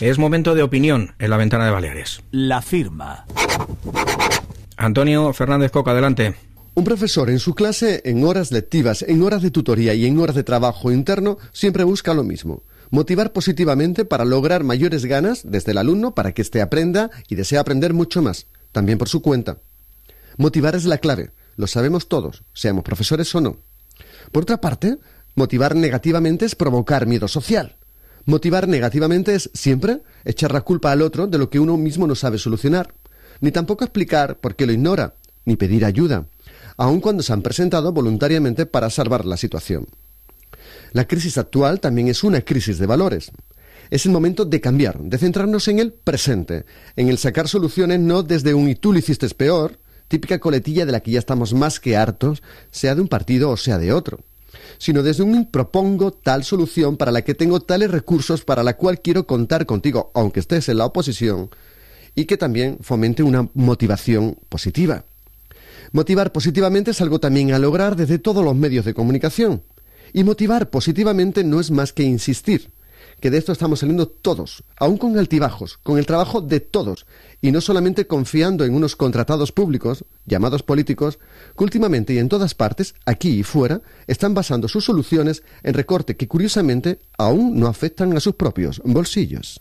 Es momento de opinión en la ventana de Baleares. La firma. Antonio Fernández Coca, adelante. Un profesor en su clase, en horas lectivas, en horas de tutoría y en horas de trabajo interno, siempre busca lo mismo. Motivar positivamente para lograr mayores ganas desde el alumno para que éste aprenda y desee aprender mucho más, también por su cuenta. Motivar es la clave, lo sabemos todos, seamos profesores o no. Por otra parte, motivar negativamente es provocar miedo social. Motivar negativamente es siempre echar la culpa al otro de lo que uno mismo no sabe solucionar, ni tampoco explicar por qué lo ignora, ni pedir ayuda, aun cuando se han presentado voluntariamente para salvar la situación. La crisis actual también es una crisis de valores. Es el momento de cambiar, de centrarnos en el presente, en el sacar soluciones no desde un y tú hiciste peor, típica coletilla de la que ya estamos más que hartos, sea de un partido o sea de otro sino desde un propongo tal solución para la que tengo tales recursos para la cual quiero contar contigo, aunque estés en la oposición, y que también fomente una motivación positiva. Motivar positivamente es algo también a lograr desde todos los medios de comunicación. Y motivar positivamente no es más que insistir, que de esto estamos saliendo todos, aún con altibajos, con el trabajo de todos, y no solamente confiando en unos contratados públicos, llamados políticos, que últimamente y en todas partes, aquí y fuera, están basando sus soluciones en recortes que curiosamente aún no afectan a sus propios bolsillos.